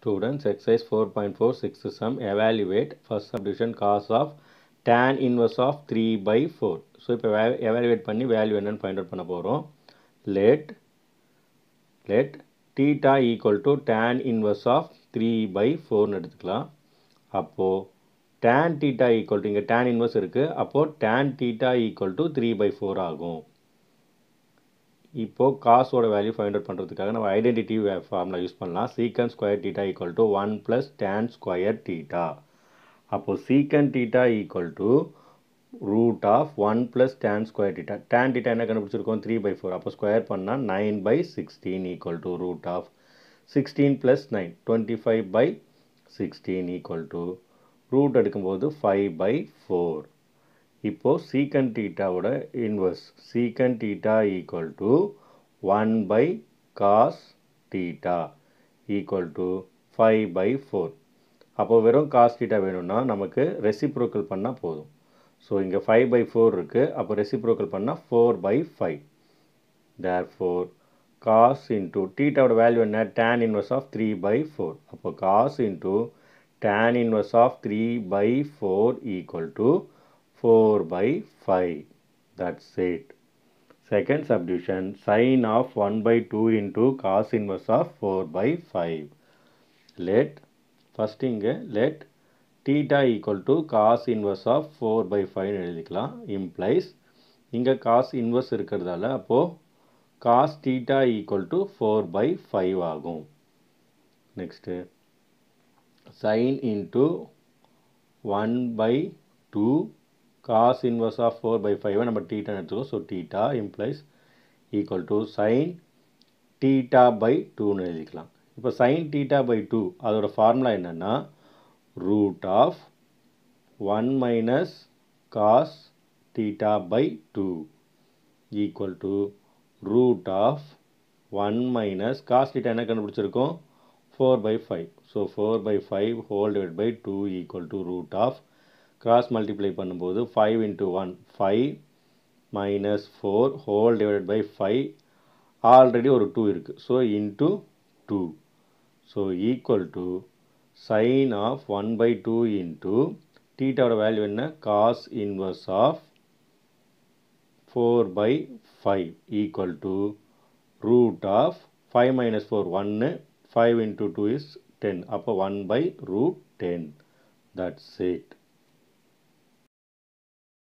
Students, exercise 4.4, sixth sum, evaluate first subdivision cos of tan inverse of 3 by 4. So இப்போ evaluate பண்ணி value என்னன்னு find out பண்ண போகிறோம் let let theta equal to tan inverse of three by ஃபோர்னு எடுத்துக்கலாம் அப்போது tan theta equal to இங்கே tan inverse இருக்குது அப்போது tan theta equal to three by four ஆகும் இப்போது காசோட வேல்யூ ஃபைண்ட் அவுட் பண்ணுறதுக்காக நம்ம ஐடென்டிட்டி ஃபார்மில் யூஸ் பண்ணலாம் secant square theta equal to one plus tan square theta அப்போது secant theta equal to root of one plus tan square theta tan theta என்ன கண்டுபிடிச்சிருக்கோம் த்ரீ பை ஃபோர் அப்போ square பண்ணால் nine by sixteen equal to root of sixteen plus nine twenty five by sixteen equal to root எடுக்கும்போது five by four இப்போது secant டீட்டாவோட inverse secant theta equal to one by cos theta equal to five by four அப்போது வெறும் cos theta வேணும்னா நமக்கு reciprocal பண்ணால் போதும் so இங்கே ஃபைவ் பை ஃபோர் இருக்குது அப்போ ரெசிப்ரோக்கல் பண்ணால் four by five there four cos into டீட்டாவோட வேல்யூ என்ன tan inverse of three by four அப்போ cos into tan inverse of three by four equal to 4 by 5. That's it. Second substitution sine of 1 by 2 into cos inverse of 4 by 5. Let first thing, let theta equal to cos inverse of 4 by 5 implies இங்க cos inverse இருக்கிறதால் அப்போ cos theta equal to 4 by 5 ஆகும் next sin into 1 by 2 cos inverse of four by ஃபைவை நம்ம டீட்டான்னு எடுத்துக்கோம் so theta implies equal to sine theta by டூன்னு எழுதிக்கலாம் இப்போ சைன் டீட்டா பை டூ அதோடய ஃபார்முலா என்னென்னா root of one minus cos theta by two equal to root of one minus cos theta என்ன கண்டுபிடிச்சிருக்கோம் four by five so four by five whole divide by two equal to root of cross multiply பண்ணும்போது five into one five minus four whole divided by five already ஒரு two இருக்குது so into two so equal to sine of one by two into தீட்டாவோட value என்ன cos inverse of four by five equal to root of five minus four ஒன்று five into two is ten அப்போ one by root ten that's it